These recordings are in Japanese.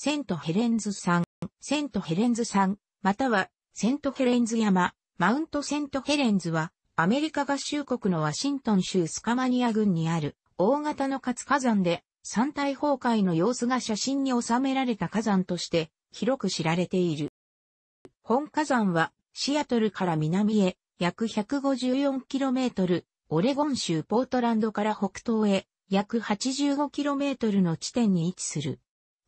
セントヘレンズ山、セントヘレンズ山、またはセントヘレンズ山、マウントセントヘレンズは、アメリカ合衆国のワシントン州スカマニア郡にある大型の活火山で山体崩壊の様子が写真に収められた火山として広く知られている。本火山はシアトルから南へ約 154km、オレゴン州ポートランドから北東へ約 85km の地点に位置する。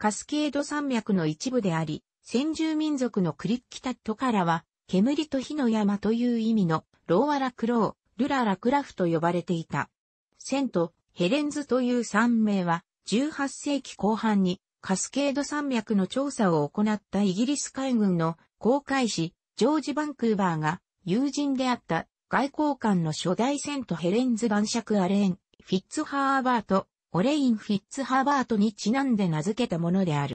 カスケード山脈の一部であり、先住民族のクリッキタットからは、煙と火の山という意味のローアラクロー、ルララクラフと呼ばれていた。セント、ヘレンズという山名は、18世紀後半にカスケード山脈の調査を行ったイギリス海軍の航海士、ジョージ・バンクーバーが友人であった外交官の初代セントヘレンズ晩酌アレーン、フィッツハーバート、オレイン・フィッツハーバートにちなんで名付けたものである。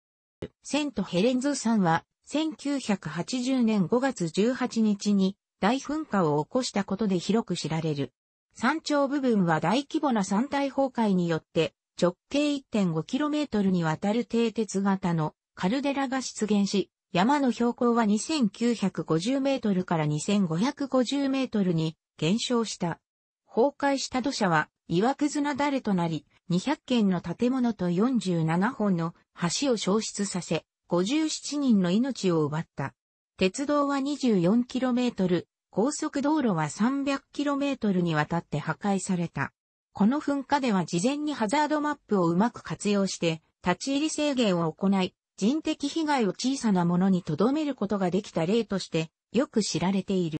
セント・ヘレンズ山は、1980年5月18日に大噴火を起こしたことで広く知られる。山頂部分は大規模な山体崩壊によって直径 1.5km にわたる低鉄型のカルデラが出現し、山の標高は2950メートルから2550メートルに減少した。崩壊した土砂は岩くずなだれとなり、200件の建物と47本の橋を消失させ、57人の命を奪った。鉄道は 24km、高速道路は 300km にわたって破壊された。この噴火では事前にハザードマップをうまく活用して、立ち入り制限を行い、人的被害を小さなものに留めることができた例として、よく知られている。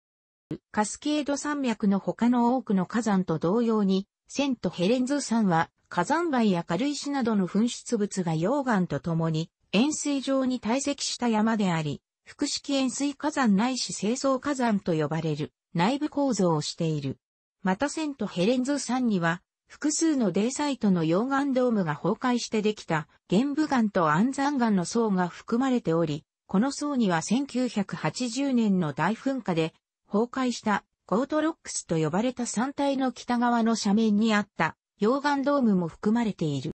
カスケード山脈の他の多くの火山と同様に、セントヘレンズ山は火山灰や軽石などの噴出物が溶岩とともに円水状に堆積した山であり、複式円水火山ないし清掃火山と呼ばれる内部構造をしている。またセントヘレンズ山には複数のデイサイトの溶岩ドームが崩壊してできた玄武岩と安山岩の層が含まれており、この層には1980年の大噴火で崩壊したコートロックスと呼ばれた山体の北側の斜面にあった溶岩ドームも含まれている。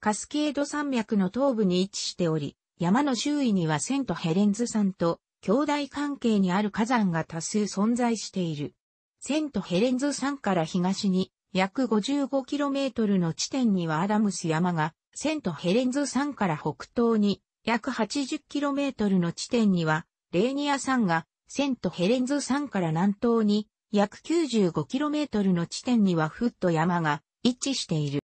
カスケード山脈の東部に位置しており、山の周囲にはセントヘレンズ山と兄弟関係にある火山が多数存在している。セントヘレンズ山から東に約 55km の地点にはアダムス山が、セントヘレンズ山から北東に約 80km の地点にはレーニア山が、セントヘレンズ山から南東に約 95km の地点にはフット山が一致している。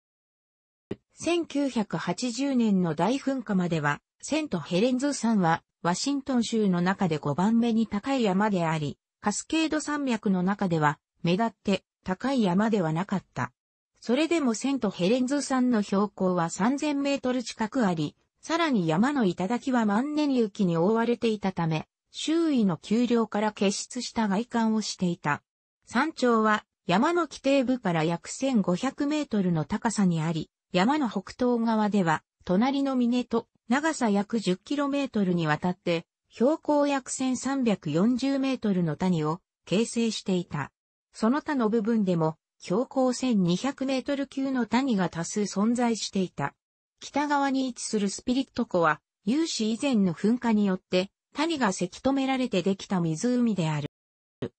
1980年の大噴火までは、セントヘレンズ山は、ワシントン州の中で5番目に高い山であり、カスケード山脈の中では、目立って高い山ではなかった。それでもセントヘレンズ山の標高は3000メートル近くあり、さらに山の頂は万年雪に覆われていたため、周囲の丘陵から結出した外観をしていた。山頂は山の規定部から約1500メートルの高さにあり、山の北東側では、隣の峰と長さ約1 0トルにわたって、標高約1 3 4 0ルの谷を形成していた。その他の部分でも、標高1 2 0 0ル級の谷が多数存在していた。北側に位置するスピリット湖は、有史以前の噴火によって、谷がせき止められてできた湖である。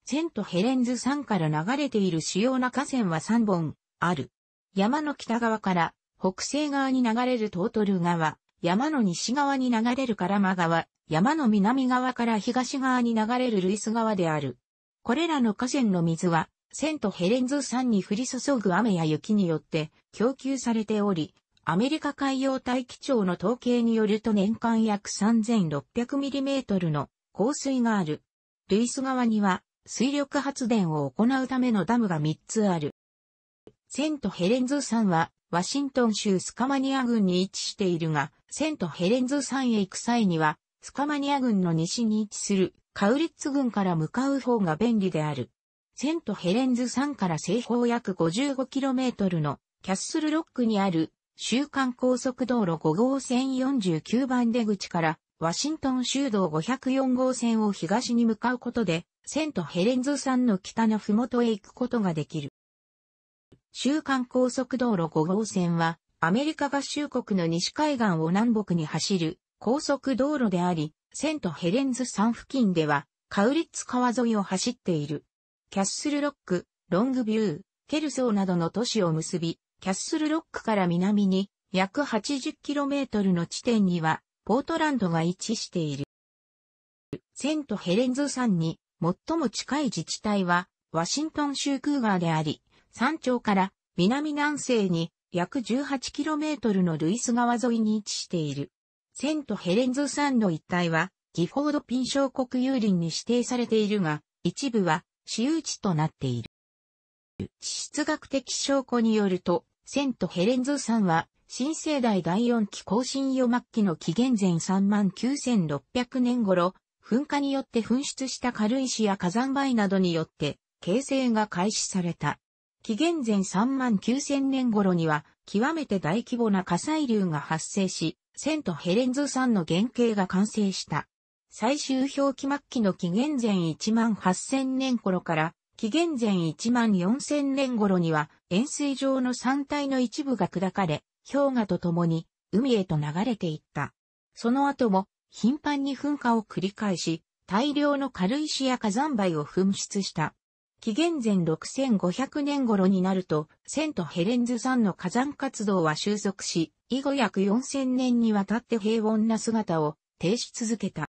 セントヘレンズ山から流れている主要な河川は3本ある。山の北側から北西側に流れるトートル川、山の西側に流れるカラマ川、山の南側から東側に流れるルイス川である。これらの河川の水は、セントヘレンズ山に降り注ぐ雨や雪によって供給されており、アメリカ海洋大気庁の統計によると年間約3 6 0 0トルの降水がある。ルイス川には水力発電を行うためのダムが3つある。セントヘレンズ山は、ワシントン州スカマニア郡に位置しているが、セントヘレンズ山へ行く際には、スカマニア郡の西に位置するカウリッツ郡から向かう方が便利である。セントヘレンズ山から西方約 55km のキャッスルロックにある週間高速道路5号線49番出口からワシントン州道504号線を東に向かうことで、セントヘレンズ山の北のふもとへ行くことができる。週間高速道路5号線は、アメリカ合衆国の西海岸を南北に走る高速道路であり、セントヘレンズ山付近では、カウリッツ川沿いを走っている。キャッスルロック、ロングビュー、ケルソーなどの都市を結び、キャッスルロックから南に約 80km の地点にはポートランドが位置している。セントヘレンズ山に最も近い自治体はワシントン州クーガーであり、山頂から南南西に約 18km のルイス川沿いに位置している。セントヘレンズ山の一帯はギフォードピン小国有林に指定されているが、一部は私有地となっている。地質学的証拠によると、セントヘレンズ山は新生代第四期更新予末期の紀元前39600年頃、噴火によって噴出した軽石や火山灰などによって形成が開始された。紀元前39000年頃には極めて大規模な火砕流が発生し、セントヘレンズ山の原型が完成した。最終表記末期の紀元前18000年頃から紀元前14000年頃には円錐状の山体の一部が砕かれ、氷河と共に海へと流れていった。その後も頻繁に噴火を繰り返し、大量の軽石や火山灰を噴出した。紀元前6500年頃になると、セントヘレンズ山の火山活動は収束し、以後約4000年にわたって平穏な姿を停止続けた。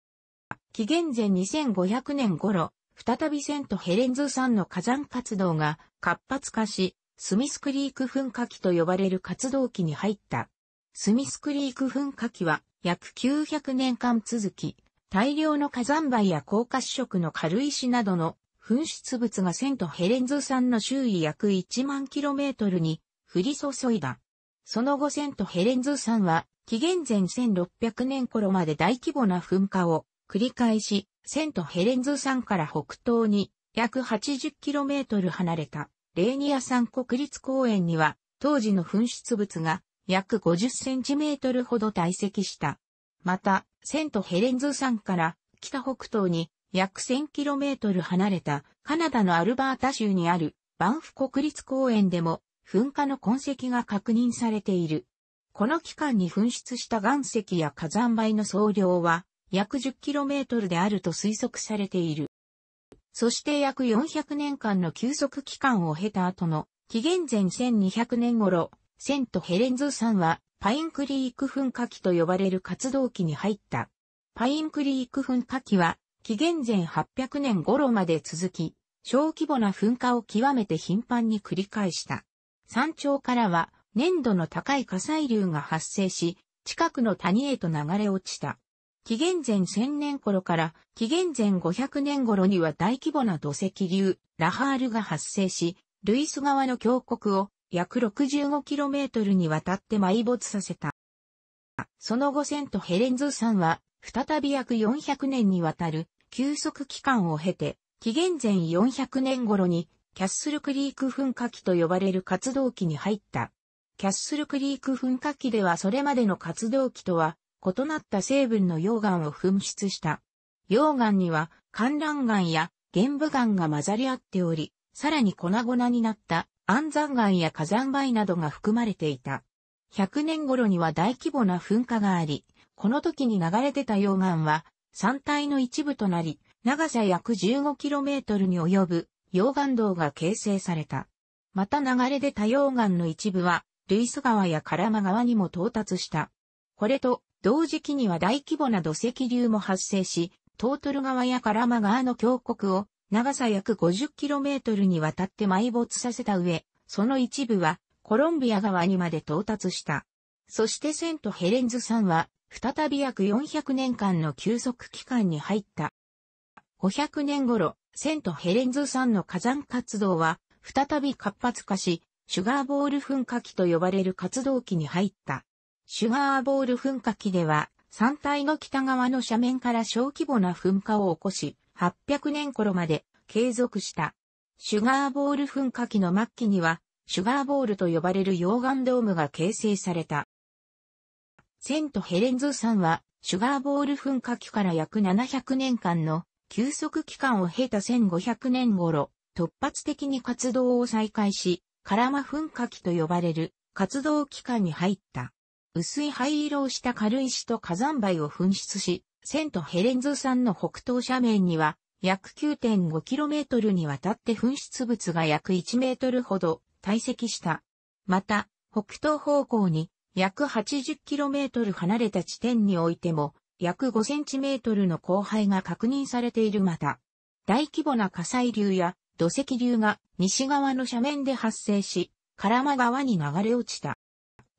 紀元前2500年頃、再びセントヘレンズ山の火山活動が活発化し、スミスクリーク噴火器と呼ばれる活動期に入った。スミスクリーク噴火器は約900年間続き、大量の火山灰や高褐色の軽石などの噴出物がセントヘレンズ山の周囲約1万キロメートルに降り注いだ。その後セントヘレンズ山は紀元前1600年頃まで大規模な噴火を繰り返し、セントヘレンズ山から北東に約8 0トル離れたレーニア山国立公園には、当時の噴出物が約50センチメートルほど堆積した。また、セントヘレンズ山から北北東に約1 0 0 0トル離れたカナダのアルバータ州にあるバンフ国立公園でも噴火の痕跡が確認されている。この期間に噴出した岩石や火山灰の総量は約1 0トルであると推測されている。そして約400年間の休息期間を経た後の、紀元前1200年頃、セントヘレンズ山は、パインクリーク噴火期と呼ばれる活動期に入った。パインクリーク噴火期は、紀元前800年頃まで続き、小規模な噴火を極めて頻繁に繰り返した。山頂からは、粘土の高い火砕流が発生し、近くの谷へと流れ落ちた。紀元前1000年頃から紀元前500年頃には大規模な土石流、ラハールが発生し、ルイス川の峡谷を約 65km にわたって埋没させた。その後セントヘレンズ山は再び約400年にわたる休息期間を経て、紀元前400年頃にキャッスルクリーク噴火期と呼ばれる活動期に入った。キャッスルクリーク噴火期ではそれまでの活動期とは異なった成分の溶岩を噴出した。溶岩には、観覧岩や玄武岩が混ざり合っており、さらに粉々になった安山岩や火山灰などが含まれていた。100年頃には大規模な噴火があり、この時に流れ出た溶岩は山体の一部となり、長さ約 15km に及ぶ溶岩道が形成された。また流れ出た溶岩の一部は、ルイス川やカラマ川にも到達した。これと同時期には大規模な土石流も発生し、トートル川やカラマ川の峡谷を長さ約 50km にわたって埋没させた上、その一部はコロンビア川にまで到達した。そしてセントヘレンズ山は再び約400年間の休息期間に入った。500年頃、セントヘレンズ山の火山活動は再び活発化し、シュガーボール噴火期と呼ばれる活動期に入った。シュガーボール噴火器では、山体の北側の斜面から小規模な噴火を起こし、800年頃まで継続した。シュガーボール噴火器の末期には、シュガーボールと呼ばれる溶岩ドームが形成された。セントヘレンズ山は、シュガーボール噴火器から約700年間の休息期間を経た1500年頃、突発的に活動を再開し、カラマ噴火器と呼ばれる活動期間に入った。薄い灰色をした軽石と火山灰を噴出し、セントヘレンズ山の北東斜面には、約 9.5km にわたって噴出物が約1メートルほど堆積した。また、北東方向に約 80km 離れた地点においても、約 5cm の降灰が確認されているまた、大規模な火砕流や土石流が西側の斜面で発生し、カラマ川に流れ落ちた。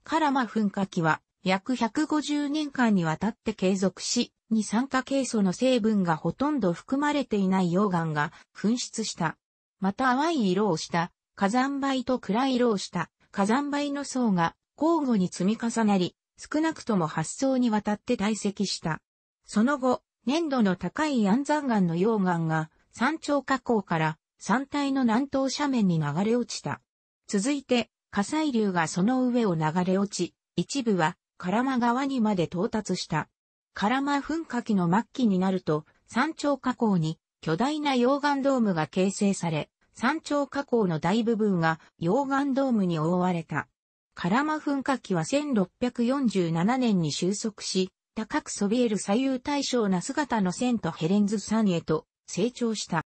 カラマ噴火期は約150年間にわたって継続し、二酸化ケイ素の成分がほとんど含まれていない溶岩が噴出した。また淡い色をした火山灰と暗い色をした火山灰の層が交互に積み重なり、少なくとも8層にわたって堆積した。その後、粘度の高い安山岩の溶岩が山頂火口から山体の南東斜面に流れ落ちた。続いて、火砕流がその上を流れ落ち、一部はカラマ川にまで到達した。カラマ噴火期の末期になると、山頂火口に巨大な溶岩ドームが形成され、山頂火口の大部分が溶岩ドームに覆われた。カラマ噴火期は1647年に収束し、高くそびえる左右対称な姿のセントヘレンズ山へと成長した。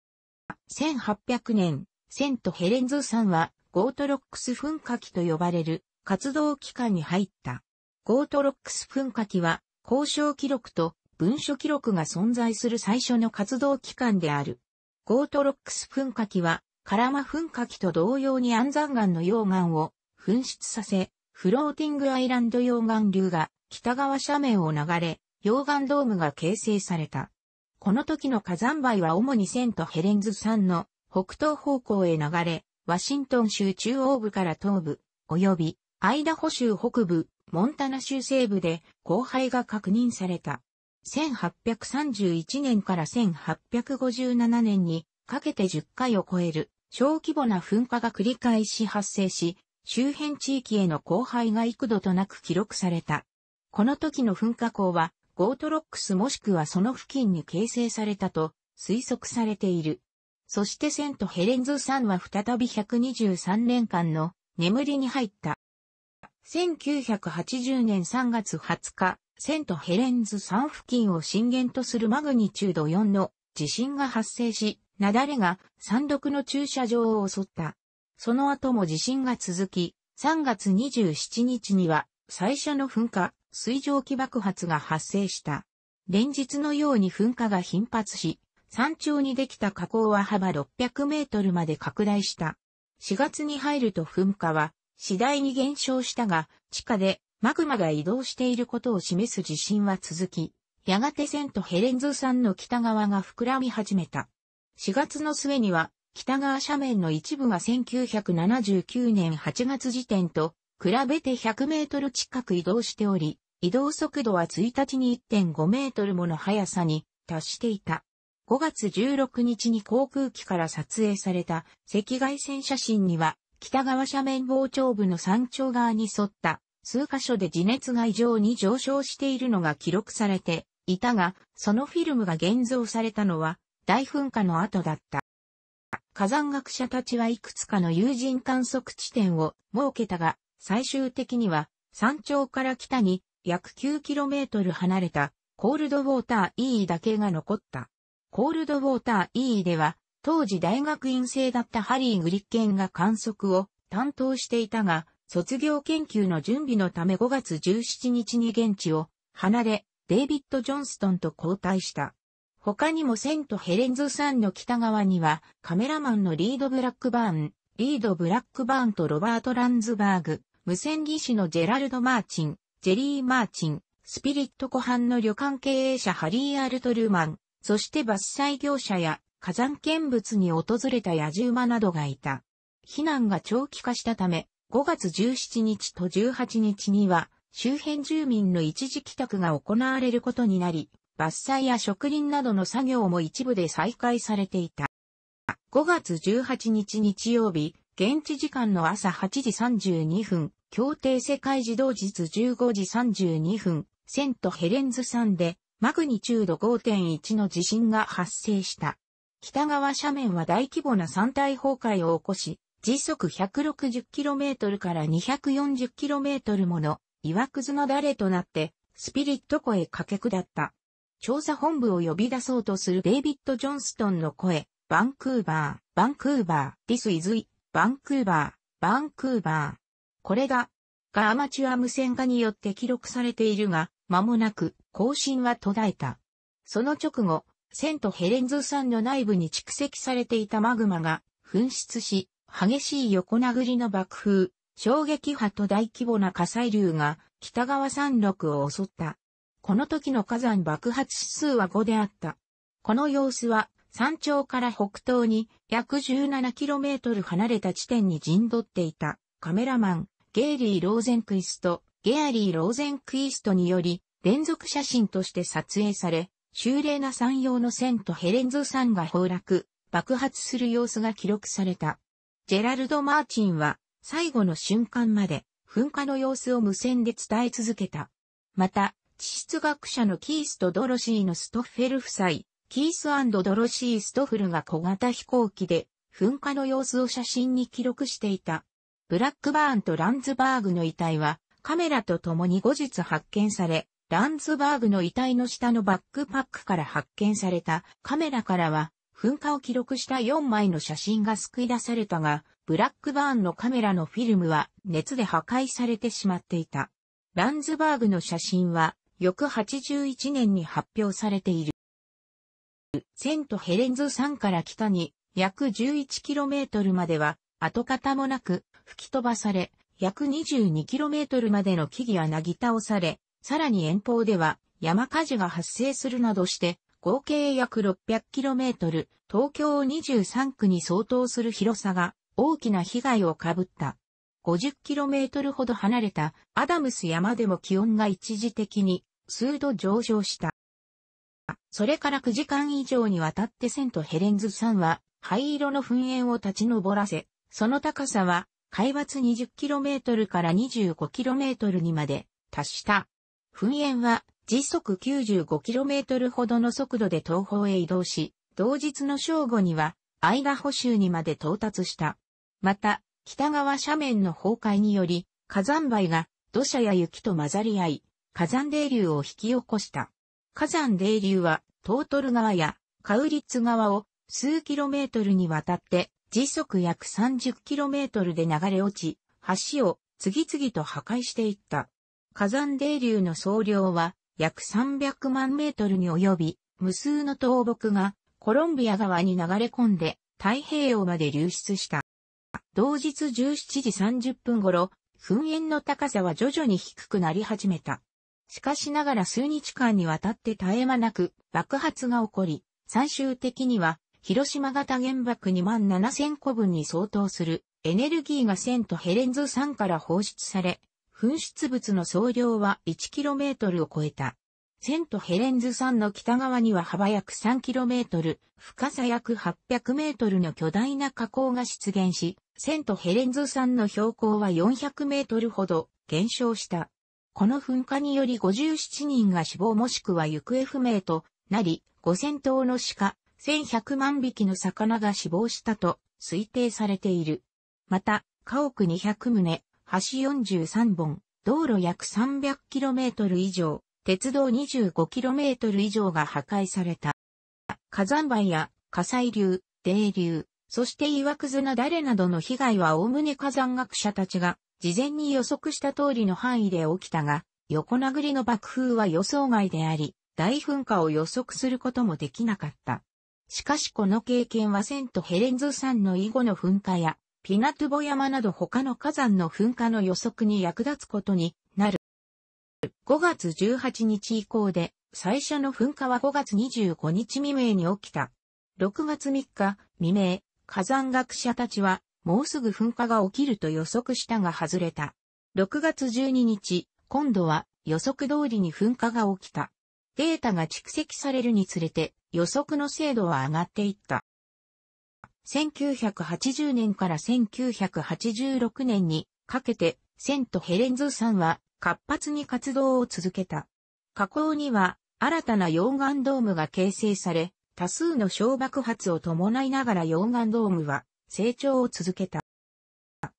1800年、セントヘレンズ山はゴートロックス噴火期と呼ばれる活動期間に入った。ゴートロックス噴火期は交渉記録と文書記録が存在する最初の活動期間である。ゴートロックス噴火期はカラマ噴火期と同様に安山岩の溶岩を噴出させ、フローティングアイランド溶岩流が北側斜面を流れ、溶岩ドームが形成された。この時の火山灰は主にセントヘレンズ山の北東方向へ流れ、ワシントン州中央部から東部、及び、アイダホ州北部、モンタナ州西部で荒廃が確認された。1831年から1857年にかけて10回を超える小規模な噴火が繰り返し発生し、周辺地域への荒廃が幾度となく記録された。この時の噴火口は、ゴートロックスもしくはその付近に形成されたと推測されている。そしてセントヘレンズ山は再び123年間の眠りに入った。1980年3月20日、セントヘレンズ山付近を震源とするマグニチュード4の地震が発生し、雪崩が山麓の駐車場を襲った。その後も地震が続き、3月27日には最初の噴火、水蒸気爆発が発生した。連日のように噴火が頻発し、山頂にできた火口は幅600メートルまで拡大した。4月に入ると噴火は次第に減少したが、地下でマグマが移動していることを示す地震は続き、やがてセントヘレンズ山の北側が膨らみ始めた。4月の末には、北側斜面の一部が1979年8月時点と比べて100メートル近く移動しており、移動速度は1日に1.5メートルもの速さに達していた。5月16日に航空機から撮影された赤外線写真には、北側斜面膨張部の山頂側に沿った数箇所で地熱が異常に上昇しているのが記録されていたが、そのフィルムが現像されたのは大噴火の後だった。火山学者たちはいくつかの有人観測地点を設けたが、最終的には山頂から北に約 9km 離れたコールドウォーター E だけが残った。コールドウォーター E では、当時大学院生だったハリー・グリッケンが観測を担当していたが、卒業研究の準備のため5月17日に現地を離れ、デイビッド・ジョンストンと交代した。他にもセント・ヘレンズ山の北側には、カメラマンのリード・ブラックバーン、リード・ブラックバーンとロバート・ランズバーグ、無線技師のジェラルド・マーチン、ジェリー・マーチン、スピリット湖畔の旅館経営者ハリー・アルトルマン、そして伐採業者や火山見物に訪れた野獣馬などがいた。避難が長期化したため、5月17日と18日には、周辺住民の一時帰宅が行われることになり、伐採や植林などの作業も一部で再開されていた。5月18日日曜日、現地時間の朝8時32分、協定世界児童日15時32分、セントヘレンズ山でマグニチュード5.1の地震が発生した。北側斜面は大規模な山体崩壊を起こし、時速 160km から 240km もの岩屑のだれとなって、スピリット湖へ駆け下った。調査本部を呼び出そうとするデイビッド・ジョンストンの声、バンクーバー、バンクーバー、ディスイズイ、バンクーバー、バンクーバー。これが、がアマチュア無線化によって記録されているが、間もなく更新は途絶えた。その直後、セントヘレンズ山の内部に蓄積されていたマグマが噴出し、激しい横殴りの爆風、衝撃波と大規模な火砕流が北側山麓を襲った。この時の火山爆発指数は5であった。この様子は山頂から北東に約 17km 離れた地点に陣取っていたカメラマン、ゲイリー・ローゼンクイスト、ゲアリー・ローゼンクイストにより連続写真として撮影され、修麗な山陽の線とヘレンズ山が崩落、爆発する様子が記録された。ジェラルド・マーチンは、最後の瞬間まで、噴火の様子を無線で伝え続けた。また、地質学者のキースとドロシーのストッフェル夫妻、キースドロシー・ストフルが小型飛行機で、噴火の様子を写真に記録していた。ブラックバーンとランズバーグの遺体は、カメラと共に後日発見され、ランズバーグの遺体の下のバックパックから発見されたカメラからは噴火を記録した4枚の写真が救い出されたが、ブラックバーンのカメラのフィルムは熱で破壊されてしまっていた。ランズバーグの写真は翌81年に発表されている。セントヘレンズ山から北に約 11km までは跡形もなく吹き飛ばされ、約 22km までの木々はなぎ倒され、さらに遠方では山火事が発生するなどして、合計約 600km、東京23区に相当する広さが大きな被害をかぶった。50km ほど離れたアダムス山でも気温が一時的に数度上昇した。それから9時間以上にわたってセントヘレンズ山は灰色の噴煙を立ち上らせ、その高さは海抜 20km から 25km にまで達した。噴煙は時速 95km ほどの速度で東方へ移動し、同日の正午にはアイダホ州にまで到達した。また、北側斜面の崩壊により、火山灰が土砂や雪と混ざり合い、火山泥流を引き起こした。火山泥流はトートル川やカウリッツ川を数キロメートルにわたって時速約30キロメートルで流れ落ち、橋を次々と破壊していった。火山泥流の総量は約300万メートルに及び、無数の倒木がコロンビア川に流れ込んで太平洋まで流出した。同日17時30分頃、噴煙の高さは徐々に低くなり始めた。しかしながら数日間にわたって絶え間なく爆発が起こり、最終的には広島型原爆2万7000個分に相当するエネルギーが1000とヘレンズ3から放出され、噴出物の総量は 1km を超えた。セントヘレンズ山の北側には幅約 3km、深さ約 800m の巨大な火口が出現し、セントヘレンズ山の標高は 400m ほど減少した。この噴火により57人が死亡もしくは行方不明となり、5000頭の鹿、1100万匹の魚が死亡したと推定されている。また、家屋200棟、橋43本、道路約 300km 以上、鉄道 25km 以上が破壊された。火山灰や火砕流、泥流、そして岩くずなだれなどの被害はおおむね火山学者たちが事前に予測した通りの範囲で起きたが、横殴りの爆風は予想外であり、大噴火を予測することもできなかった。しかしこの経験はセントヘレンズ山の以後の噴火やピナトゥボ山など他の火山の噴火の予測に役立つことになる。5月18日以降で最初の噴火は5月25日未明に起きた。6月3日未明、火山学者たちはもうすぐ噴火が起きると予測したが外れた。6月12日、今度は予測通りに噴火が起きた。データが蓄積されるにつれて予測の精度は上がっていった。1980年から1986年にかけてセントヘレンズさんは活発に活動を続けた。河口には新たな溶岩ドームが形成され、多数の小爆発を伴いながら溶岩ドームは成長を続けた。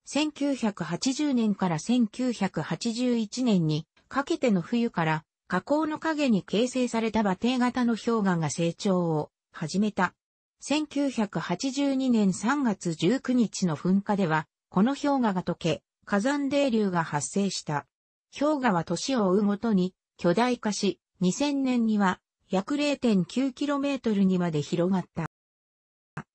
1980年から1981年にかけての冬から河口の影に形成された馬蹄型の氷河が成長を始めた。1982年3月19日の噴火では、この氷河が溶け、火山泥流が発生した。氷河は年を追うごとに巨大化し、2000年には約 0.9km にまで広がった。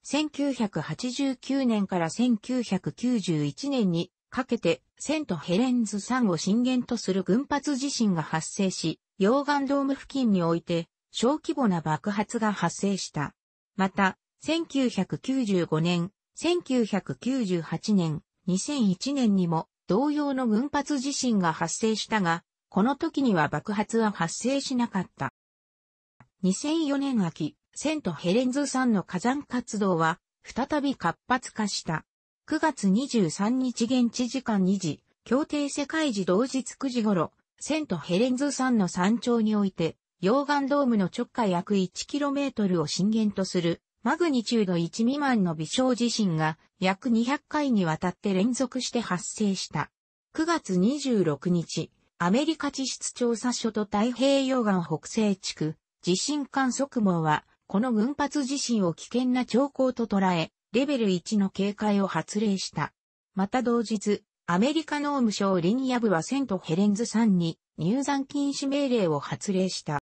1989年から1991年にかけてセントヘレンズ山を震源とする群発地震が発生し、溶岩ドーム付近において小規模な爆発が発生した。また、1995年、1998年、2001年にも同様の群発地震が発生したが、この時には爆発は発生しなかった。2004年秋、セントヘレンズ山の火山活動は再び活発化した。9月23日現地時間2時、協定世界時同日9時頃、セントヘレンズ山の山頂において、溶岩ドームの直下約 1km を震源とするマグニチュード1未満の微小地震が約200回にわたって連続して発生した。9月26日、アメリカ地質調査所と太平洋岸北西地区地震観測網はこの群発地震を危険な兆候と捉え、レベル1の警戒を発令した。また同日、アメリカ農務省リニア部はセントヘレンズんに入山禁止命令を発令した。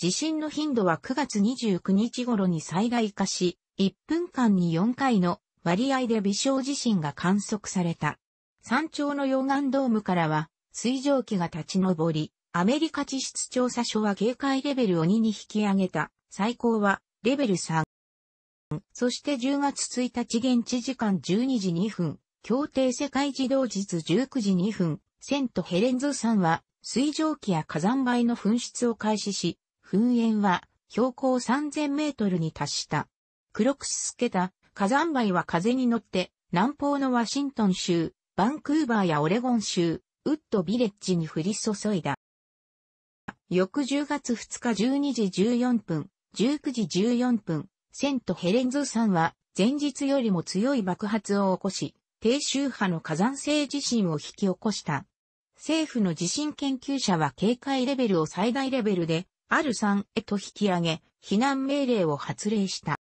地震の頻度は9月29日頃に最大化し、1分間に4回の割合で微小地震が観測された。山頂の溶岩ドームからは水蒸気が立ち上り、アメリカ地質調査所は警戒レベルを2に引き上げた。最高はレベル3。そして10月1日現地時間12時2分、協定世界自動日19時2分、セントヘレンズ山は水蒸気や火山灰の噴出を開始し、噴煙は標高3000メートルに達した。黒くすすけた火山灰は風に乗って南方のワシントン州、バンクーバーやオレゴン州、ウッドビレッジに降り注いだ。翌10月2日12時14分、19時14分、セントヘレンズ山は前日よりも強い爆発を起こし、低周波の火山性地震を引き起こした。政府の地震研究者は警戒レベルを最大レベルである3へと引き上げ、避難命令を発令した。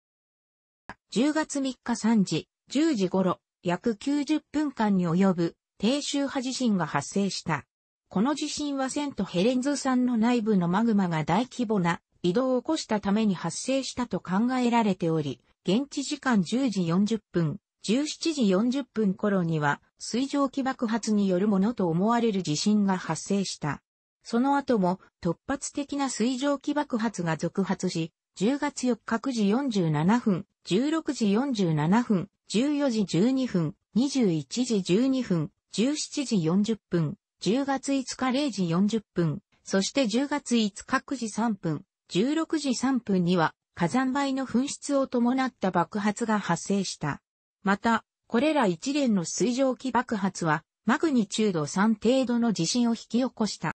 10月3日3時、10時頃、約90分間に及ぶ低周波地震が発生した。この地震はセントヘレンズ山の内部のマグマが大規模な移動を起こしたために発生したと考えられており、現地時間10時40分、17時40分頃には水蒸気爆発によるものと思われる地震が発生した。その後も突発的な水蒸気爆発が続発し、10月4日9時47分、16時47分、14時12分、21時12分、17時40分、10月5日0時40分、そして10月5日9時3分、16時3分には火山灰の噴出を伴った爆発が発生した。また、これら一連の水蒸気爆発はマグニチュード3程度の地震を引き起こした。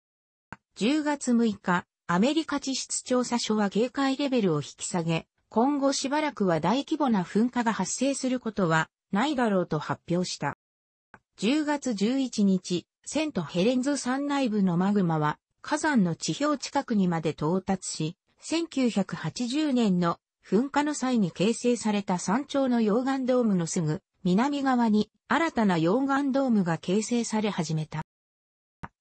10月6日、アメリカ地質調査所は警戒レベルを引き下げ、今後しばらくは大規模な噴火が発生することはないだろうと発表した。10月11日、セントヘレンズ山内部のマグマは火山の地表近くにまで到達し、1980年の噴火の際に形成された山頂の溶岩ドームのすぐ南側に新たな溶岩ドームが形成され始めた。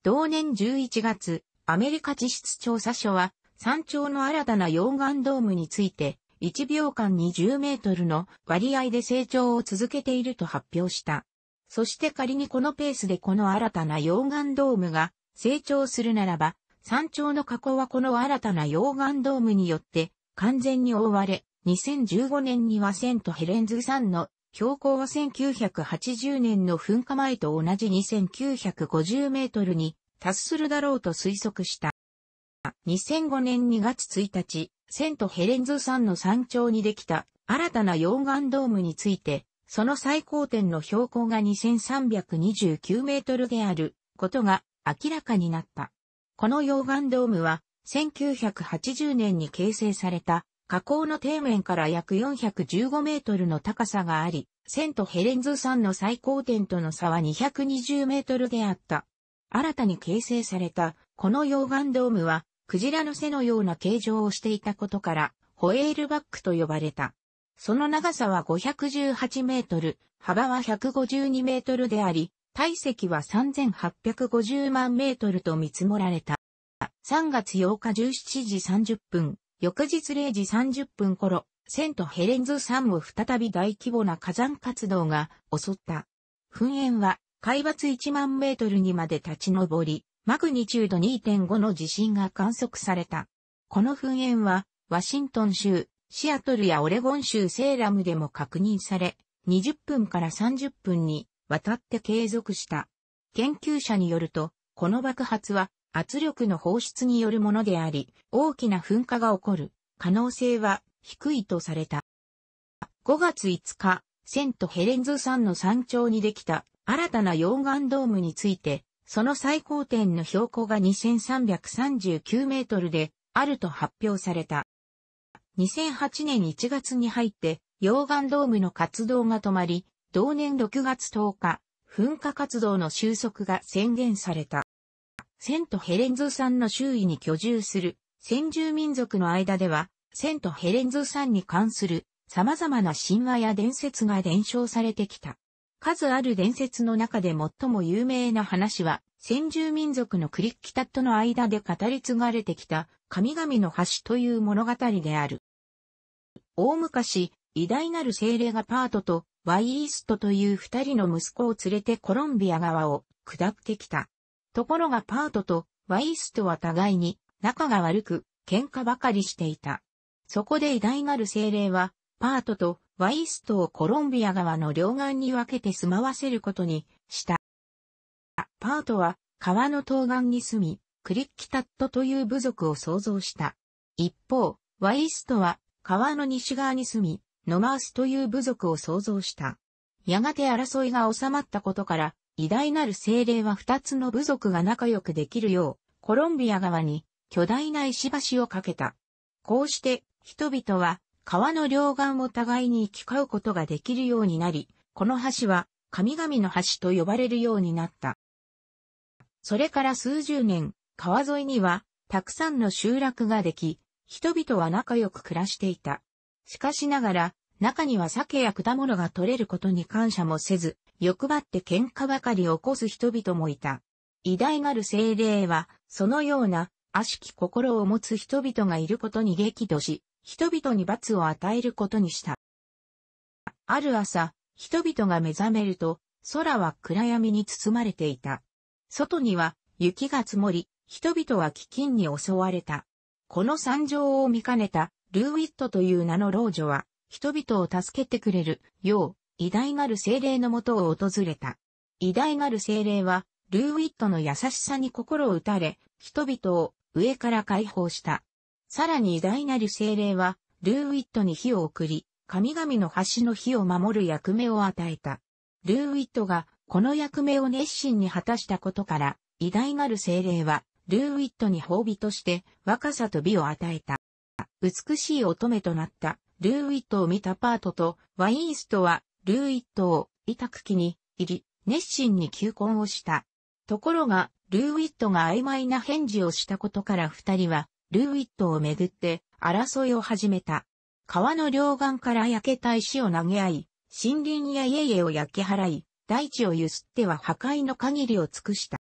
同年11月、アメリカ地質調査所は、山頂の新たな溶岩ドームについて、1秒間に10メートルの割合で成長を続けていると発表した。そして仮にこのペースでこの新たな溶岩ドームが成長するならば、山頂の火口はこの新たな溶岩ドームによって完全に覆われ、2015年にはセントヘレンズ山の標高は1980年の噴火前と同じ2950メートルに達するだろうと推測した。2005年2月1日、セントヘレンズ山の山頂にできた新たな溶岩ドームについて、その最高点の標高が2329メートルであることが明らかになった。この溶岩ドームは1980年に形成された火口の底面から約415メートルの高さがあり、セントヘレンズ山の最高点との差は220メートルであった。新たに形成された、この溶岩ドームは、クジラの背のような形状をしていたことから、ホエールバックと呼ばれた。その長さは518メートル、幅は152メートルであり、体積は3850万メートルと見積もられた。3月8日17時30分、翌日0時30分頃、セントヘレンズ山を再び大規模な火山活動が襲った。噴煙は海抜1万メートルにまで立ち上り、マグニチュード2.5の地震が観測された。この噴煙は、ワシントン州、シアトルやオレゴン州セーラムでも確認され、20分から30分にわたって継続した。研究者によると、この爆発は圧力の放出によるものであり、大きな噴火が起こる可能性は低いとされた。5月5日、セントヘレンズ山の山頂にできた新たな溶岩ドームについて、その最高点の標高が2339メートルであると発表された。2008年1月に入って溶岩ドームの活動が止まり、同年6月10日、噴火活動の収束が宣言された。セントヘレンズ山の周囲に居住する先住民族の間では、セントヘレンズ山に関する様々な神話や伝説が伝承されてきた。数ある伝説の中で最も有名な話は、先住民族のクリッキタットの間で語り継がれてきた神々の橋という物語である。大昔、偉大なる精霊がパートとワイイーストという二人の息子を連れてコロンビア側を下ってきた。ところがパートとワイイーストは互いに仲が悪く喧嘩ばかりしていた。そこで偉大なる精霊はパートとワイストをコロンビア側の両岸に分けて住まわせることにした。パートは川の東岸に住み、クリッキタットという部族を創造した。一方、ワイストは川の西側に住み、ノマースという部族を創造した。やがて争いが収まったことから、偉大なる精霊は二つの部族が仲良くできるよう、コロンビア側に巨大な石橋を架けた。こうして、人々は川の両岸を互いに行き交うことができるようになり、この橋は神々の橋と呼ばれるようになった。それから数十年、川沿いにはたくさんの集落ができ、人々は仲良く暮らしていた。しかしながら、中には鮭や果物が取れることに感謝もせず、欲張って喧嘩ばかり起こす人々もいた。偉大なる精霊は、そのような、悪しき心を持つ人々がいることに激怒し、人々に罰を与えることにした。ある朝、人々が目覚めると、空は暗闇に包まれていた。外には雪が積もり、人々は飢饉に襲われた。この惨状を見かねた、ルーウィットという名の老女は、人々を助けてくれる、よう、偉大なる精霊のもとを訪れた。偉大なる精霊は、ルーウィットの優しさに心を打たれ、人々を上から解放した。さらに偉大なる精霊は、ルーウィットに火を送り、神々の橋の火を守る役目を与えた。ルーウィットが、この役目を熱心に果たしたことから、偉大なる精霊は、ルーウィットに褒美として若さと美を与えた。美しい乙女となったルーウィットを見たパートとワインストはルーウィットを委託機に入り、熱心に求婚をした。ところが、ルーウィットが曖昧な返事をしたことから二人はルーウィットをめぐって争いを始めた。川の両岸から焼けた石を投げ合い、森林や家々を焼き払い、大地をゆすっては破壊の限りを尽くした。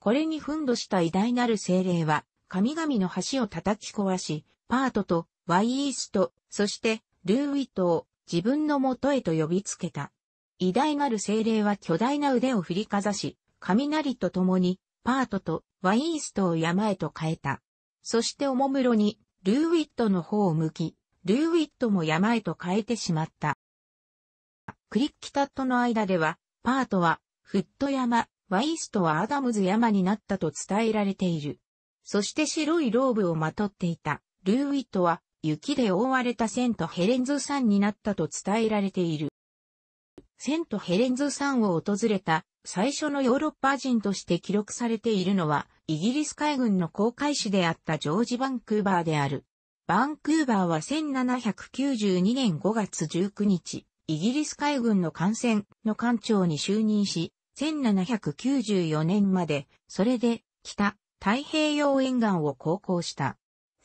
これに奮闘した偉大なる精霊は、神々の橋を叩き壊し、パートとワイイースト、そしてルーウィットを自分の元へと呼びつけた。偉大なる精霊は巨大な腕を振りかざし、雷と共にパートとワイイーストを山へと変えた。そしておもむろに、ルーウィットの方を向き、ルーウィットも山へと変えてしまった。クリッキタットの間では、パートは、フット山、ワイストはアダムズ山になったと伝えられている。そして白いローブをまとっていた、ルーウィットは、雪で覆われたセントヘレンズ山になったと伝えられている。セントヘレンズ山を訪れた最初のヨーロッパ人として記録されているのは、イギリス海軍の航海士であったジョージ・バンクーバーである。バンクーバーは1792年5月19日、イギリス海軍の艦船の艦長に就任し、1794年まで、それで北太平洋沿岸を航行した。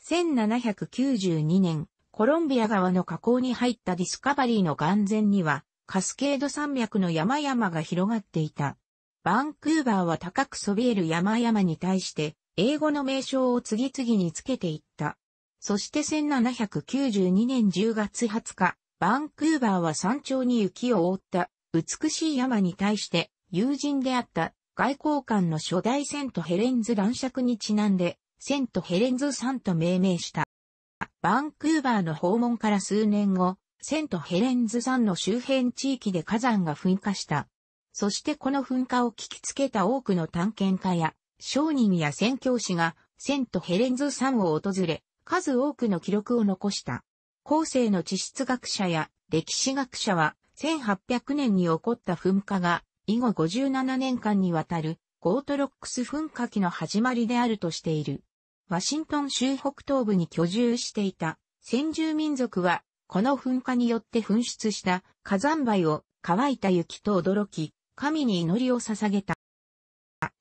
1792年、コロンビア側の河口に入ったディスカバリーの岸前には、カスケード山脈の山々が広がっていた。バンクーバーは高くそびえる山々に対して、英語の名称を次々につけていった。そして1792年10月20日、バンクーバーは山頂に雪を覆った美しい山に対して友人であった外交官の初代セントヘレンズ男爵にちなんでセントヘレンズさんと命名した。バンクーバーの訪問から数年後、セントヘレンズ山の周辺地域で火山が噴火した。そしてこの噴火を聞きつけた多くの探検家や商人や宣教師がセントヘレンズ山を訪れ、数多くの記録を残した。後世の地質学者や歴史学者は1800年に起こった噴火が以後57年間にわたるゴートロックス噴火期の始まりであるとしている。ワシントン州北東部に居住していた先住民族はこの噴火によって噴出した火山灰を乾いた雪と驚き、神に祈りを捧げた。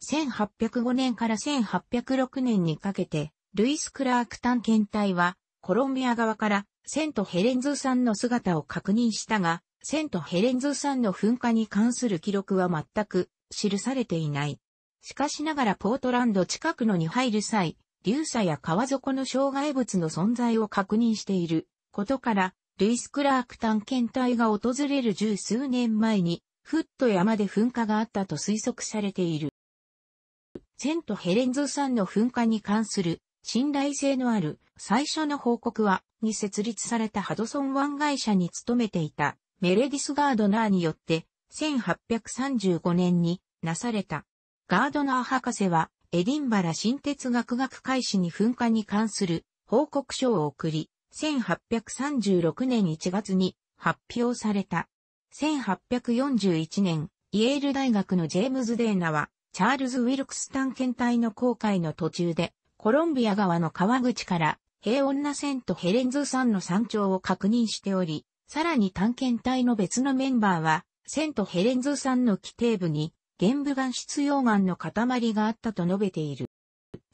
1805年から1806年にかけて、ルイス・クラーク探検隊は、コロンビア側からセントヘレンズ山の姿を確認したが、セントヘレンズ山の噴火に関する記録は全く記されていない。しかしながらポートランド近くのに入る際、流砂や川底の障害物の存在を確認している。ことから、ルイス・クラーク探検隊が訪れる十数年前に、フット山で噴火があったと推測されている。セントヘレンズ山の噴火に関する信頼性のある最初の報告は、に設立されたハドソン湾会社に勤めていたメレディス・ガードナーによって、1835年になされた。ガードナー博士は、エディンバラ新哲学学会誌に噴火に関する報告書を送り、1836年1月に発表された。1841年、イェール大学のジェームズ・デーナは、チャールズ・ウィルクス探検隊の航海の途中で、コロンビア川の川口から平穏なセントヘレンズ山の山頂を確認しており、さらに探検隊の別のメンバーは、セントヘレンズ山の規定部に、玄武岩質溶岩の塊があったと述べている。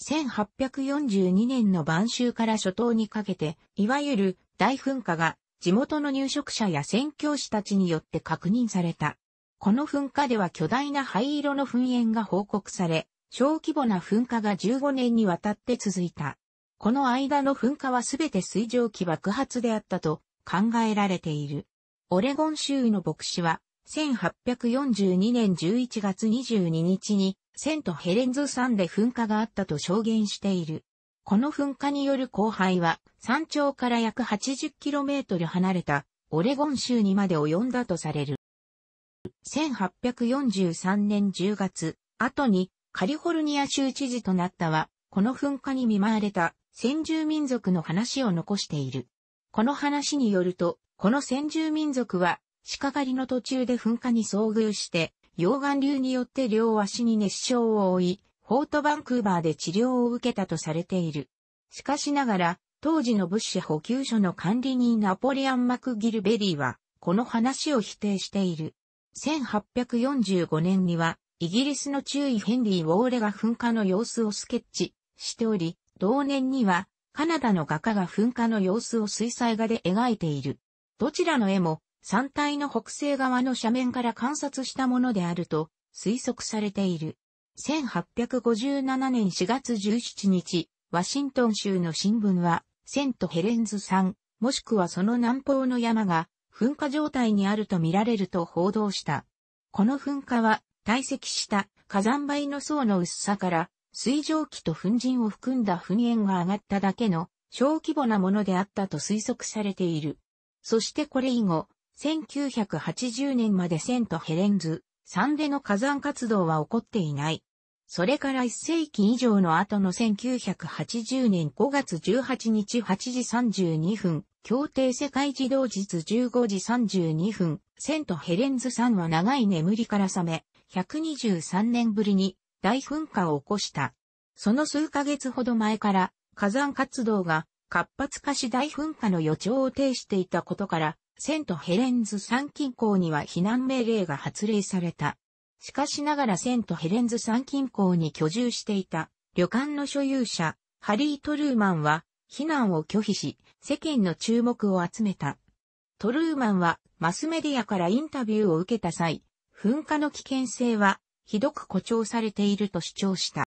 1842年の晩秋から初冬にかけて、いわゆる大噴火が地元の入植者や宣教師たちによって確認された。この噴火では巨大な灰色の噴煙が報告され、小規模な噴火が15年にわたって続いた。この間の噴火はすべて水蒸気爆発であったと考えられている。オレゴン州の牧師は1842年11月22日にセントヘレンズ山で噴火があったと証言している。この噴火による荒廃は山頂から約 80km 離れたオレゴン州にまで及んだとされる。1843年10月、後にカリフォルニア州知事となったは、この噴火に見舞われた先住民族の話を残している。この話によると、この先住民族は鹿狩りの途中で噴火に遭遇して溶岩流によって両足に熱傷を負い、フォートバンクーバーで治療を受けたとされている。しかしながら、当時の物資補給所の管理人ナポリアン・マクギルベリーは、この話を否定している。1845年には、イギリスの中尉ヘンリー・ウォーレが噴火の様子をスケッチしており、同年には、カナダの画家が噴火の様子を水彩画で描いている。どちらの絵も、山体の北西側の斜面から観察したものであると推測されている。1857年4月17日、ワシントン州の新聞は、セントヘレンズ山、もしくはその南方の山が噴火状態にあると見られると報道した。この噴火は、堆積した火山灰の層の薄さから、水蒸気と粉塵を含んだ噴煙が上がっただけの小規模なものであったと推測されている。そしてこれ以後、1980年までセントヘレンズ、3での火山活動は起こっていない。それから1世紀以上の後の1980年5月18日8時32分、協定世界児童日15時32分、セントヘレンズ3は長い眠りから覚め、123年ぶりに大噴火を起こした。その数ヶ月ほど前から火山活動が活発化し大噴火の予兆を呈していたことから、セントヘレンズ山近郊には避難命令が発令された。しかしながらセントヘレンズ山近郊に居住していた旅館の所有者、ハリー・トルーマンは避難を拒否し、世間の注目を集めた。トルーマンはマスメディアからインタビューを受けた際、噴火の危険性はひどく誇張されていると主張した。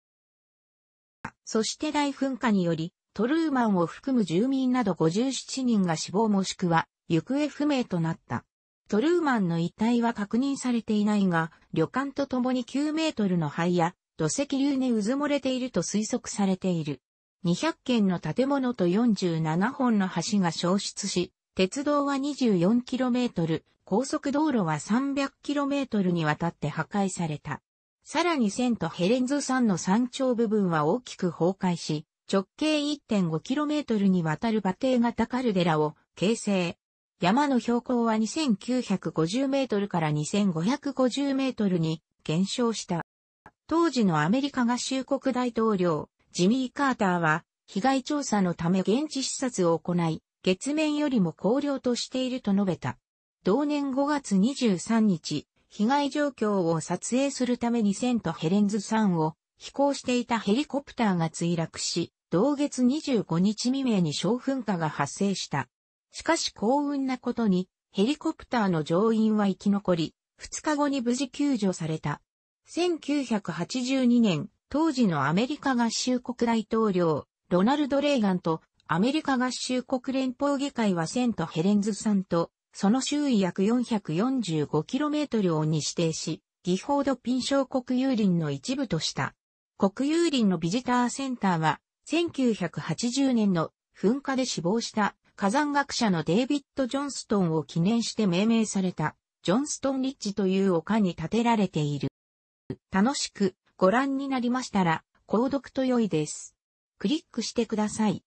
そして大噴火により、トルーマンを含む住民など57人が死亡もしくは行方不明となった。トルーマンの遺体は確認されていないが、旅館と共に9メートルの灰や土石流に渦漏れていると推測されている。200軒の建物と47本の橋が消失し、鉄道は 24km、高速道路は 300km にわたって破壊された。さらにセントヘレンズ山の山頂部分は大きく崩壊し、直径 1.5km にわたる馬蹄がカルデラを形成。山の標高は2950メートルから2550メートルに減少した。当時のアメリカ合衆国大統領、ジミー・カーターは、被害調査のため現地視察を行い、月面よりも高涼としていると述べた。同年5月23日、被害状況を撮影するためにセントヘレンズ3を飛行していたヘリコプターが墜落し、同月25日未明に小噴火が発生した。しかし幸運なことに、ヘリコプターの乗員は生き残り、2日後に無事救助された。1982年、当時のアメリカ合衆国大統領、ロナルド・レーガンと、アメリカ合衆国連邦議会はセント・ヘレンズさんと、その周囲約 445km をに指定し、ギフォード・ピン小国有林の一部とした。国有林のビジターセンターは、1980年の噴火で死亡した火山学者のデイビッド・ジョンストンを記念して命名された、ジョンストン・リッジという丘に建てられている。楽しくご覧になりましたら、購読と良いです。クリックしてください。